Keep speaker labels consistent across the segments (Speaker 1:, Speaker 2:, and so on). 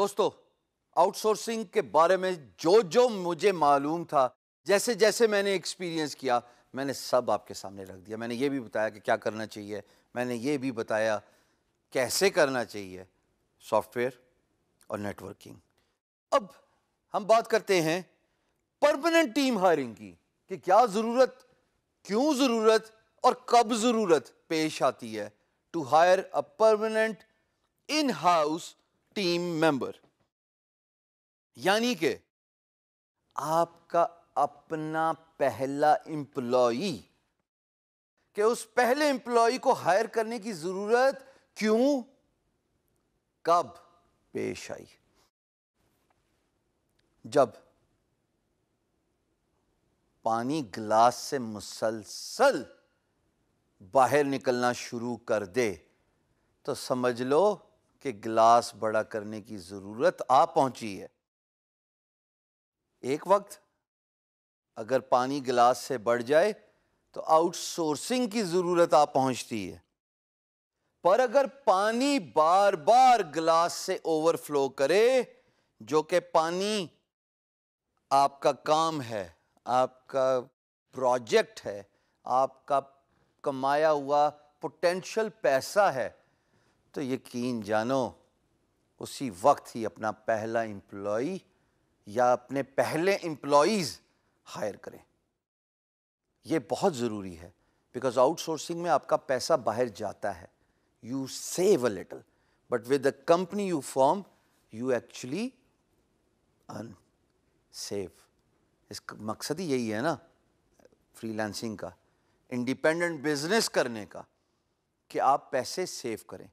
Speaker 1: दोस्तों आउटसोर्सिंग के बारे में जो जो मुझे मालूम था जैसे जैसे मैंने एक्सपीरियंस किया मैंने सब आपके सामने रख दिया मैंने ये भी बताया कि क्या करना चाहिए मैंने ये भी बताया कैसे करना चाहिए सॉफ्टवेयर और नेटवर्किंग अब हम बात करते हैं परमानेंट टीम हायरिंग की कि क्या ज़रूरत क्यों ज़रूरत और कब ज़रूरत पेश आती है to hire a permanent in house team member यानी के आपका अपना पहला इंप्लॉई के उस पहले इंप्लॉई को हायर करने की जरूरत क्यों कब पेश आई जब पानी ग्लास से मुसलसल बाहर निकलना शुरू कर दे तो समझ लो कि गिलास बड़ा करने की ज़रूरत आ पहुंची है एक वक्त अगर पानी गिलास से बढ़ जाए तो आउटसोर्सिंग की ज़रूरत आ पहुंचती है पर अगर पानी बार बार गिलास से ओवरफ्लो करे जो कि पानी आपका काम है आपका प्रोजेक्ट है आपका कमाया हुआ पोटेंशियल पैसा है तो यकीन जानो उसी वक्त ही अपना पहला एम्प्लॉय या अपने पहले एम्प्लॉज हायर करें यह बहुत ज़रूरी है बिकॉज आउटसोर्सिंग में आपका पैसा बाहर जाता है you save a little but with the company you form you actually unsave इसका मकसद ही यही है ना फ्रीलांसिंग का इंडिपेंडेंट बिजनेस करने का कि आप पैसे सेव करें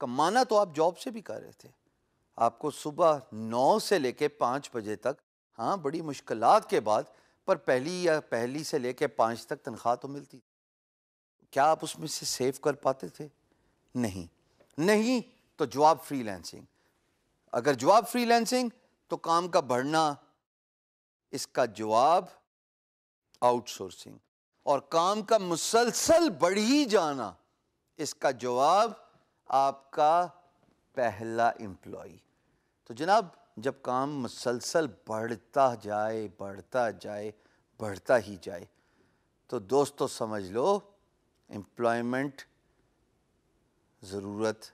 Speaker 1: कमाना तो आप जॉब से भी कर रहे थे आपको सुबह नौ से लेके पाँच बजे तक हाँ बड़ी मुश्किल के बाद पर पहली या पहली से लेके पाँच तक तनख्वाह तो मिलती क्या आप उसमें से सेव कर पाते थे नहीं नहीं तो जॉब लेंसिंग अगर जॉब लेंसिंग तो काम का बढ़ना इसका जवाब आउटसोर्सिंग और काम का मुसलसल बढ़ ही जाना इसका जवाब आपका पहला एम्प्लॉय तो जनाब जब काम मुसलसल बढ़ता जाए बढ़ता जाए बढ़ता ही जाए तो दोस्तों समझ लो एम्प्लॉयमेंट ज़रूरत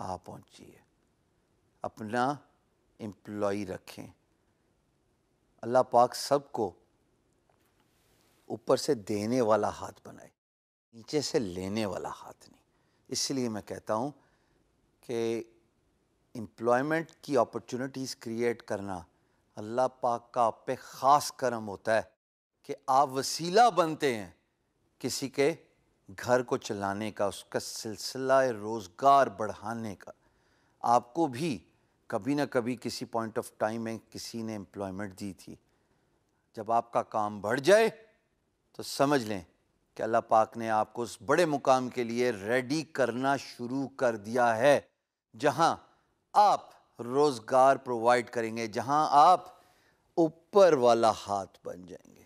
Speaker 1: आ पहुंची है अपना एम्प्लॉय रखें अल्लाह पाक सबको ऊपर से देने वाला हाथ बनाए नीचे से लेने वाला हाथ नहीं इसलिए मैं कहता हूँ कि एम्प्लॉयमेंट की अपॉर्चुनिटीज़ क्रिएट करना अल्लाह पाक का आप पे ख़ास करम होता है कि आप वसीला बनते हैं किसी के घर को चलाने का उसका सिलसिला रोज़गार बढ़ाने का आपको भी कभी ना कभी किसी पॉइंट ऑफ टाइम में किसी ने एम्प्लॉयमेंट दी थी जब आपका काम बढ़ जाए तो समझ लें कि अल्लाह पाक ने आपको उस बड़े मुकाम के लिए रेडी करना शुरू कर दिया है जहां आप रोज़गार प्रोवाइड करेंगे जहां आप ऊपर वाला हाथ बन जाएंगे